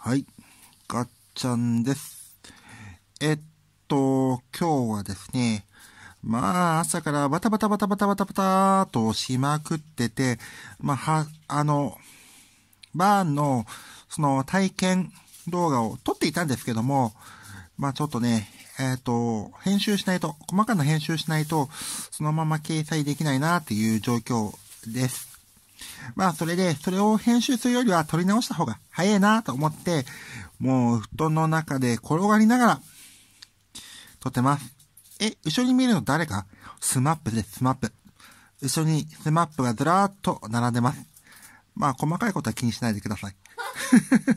はい、ガッチャンです。えっと、今日はですね、まあ、朝からバタバタバタバタバタバタとしまくってて、まあ、は、あの、バーンの、その体験動画を撮っていたんですけども、まあちょっとね、えっ、と、編集しないと、細かな編集しないと、そのまま掲載できないなっていう状況です。まあ、それで、それを編集するよりは撮り直した方が早いなと思って、もう布団の中で転がりながら、撮ってます。え、後ろに見えるの誰かスマップです、スマップ。後ろにスマップがずらーっと並んでます。まあ、細かいことは気にしないでください。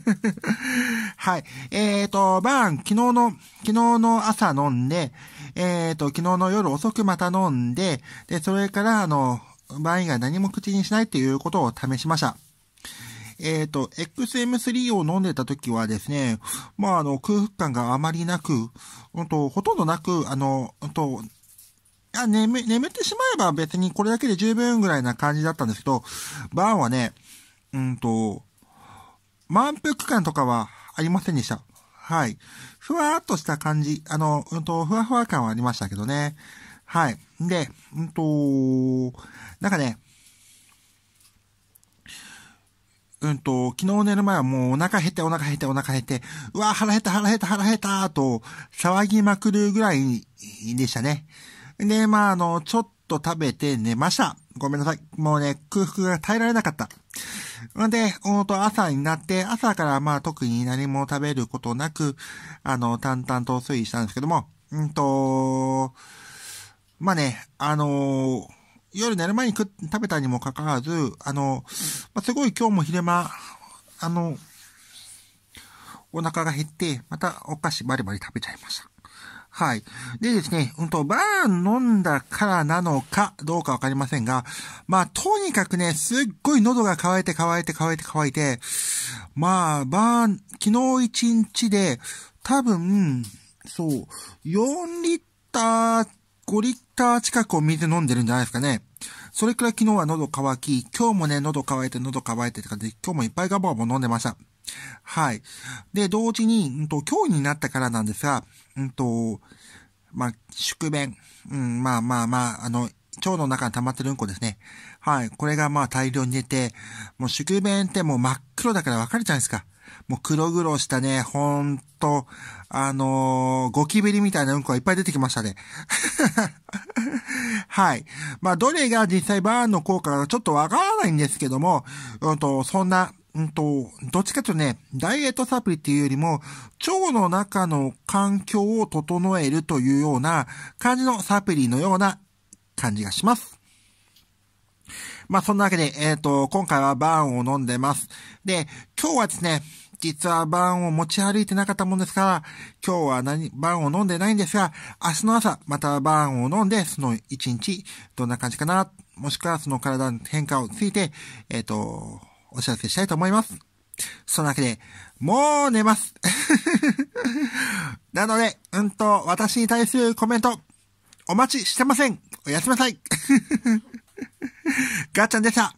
はい。えっ、ー、と、ン、昨日の、昨日の朝飲んで、えっ、ー、と、昨日の夜遅くまた飲んで、で、それから、あの、場合以外何も口にしないということを試しました。えっ、ー、と、XM3 を飲んでた時はですね、まあ、あの、空腹感があまりなく、うんと、ほとんどなく、あの、うんと、あ眠、眠ってしまえば別にこれだけで十分ぐらいな感じだったんですけど、バーンはね、うんと、満腹感とかはありませんでした。はい。ふわーっとした感じ、あの、うんと、ふわふわ感はありましたけどね。はい。で、んんと、なんかね、うんと、昨日寝る前はもうお腹減ってお腹減ってお腹減って、うわ、腹減った腹減った腹減ったと騒ぎまくるぐらいでしたね。で、まあ、あの、ちょっと食べて寝ました。ごめんなさい。もうね、空腹が耐えられなかった。んで、ほんと朝になって、朝からまあ特に何も食べることなく、あの、淡々と推移したんですけども、うんと、まあね、あのー、夜寝る前に食べたにもかかわらず、あのー、まあ、すごい今日も昼間、あのー、お腹が減って、またお菓子バリバリ食べちゃいました。はい。でですね、うんと、バー飲んだからなのかどうかわかりませんが、まあ、とにかくね、すっごい喉が渇いて渇いて渇いて渇いて、まあ、バー、昨日一日で、多分、そう、4リッター5リッター近くを水飲んでるんじゃないですかね。それくらい昨日は喉乾き、今日もね、喉乾いて喉乾いてって感じで、今日もいっぱいガバガバ飲んでました。はい。で、同時に、うんと、今日になったからなんですが、うんと、まあ、宿便。うん、まあまあまあ、あの、腸の中に溜まってるうんこですね。はい。これがまあ大量に出て、もう宿便ってもう真っ黒だから分かるじゃないですか。もう黒々したね、ほんと、あのー、ゴキブリみたいなうんこがいっぱい出てきましたね。はい。まあ、どれが実際バーンの効果かちょっとわからないんですけども、うんと、そんな、うんと、どっちかというとね、ダイエットサプリっていうよりも、腸の中の環境を整えるというような感じのサプリのような感じがします。まあ、そんなわけで、えっ、ー、と、今回はバーンを飲んでます。で、今日はですね、実はバーンを持ち歩いてなかったもんですから、今日は何、バーンを飲んでないんですが、明日の朝、またバーンを飲んで、その一日、どんな感じかな、もしくはその体の変化をついて、えっ、ー、と、お知らせしたいと思います。そんなわけで、もう寝ます なので、うんと、私に対するコメント、お待ちしてませんおやすみなさいガッチャンでした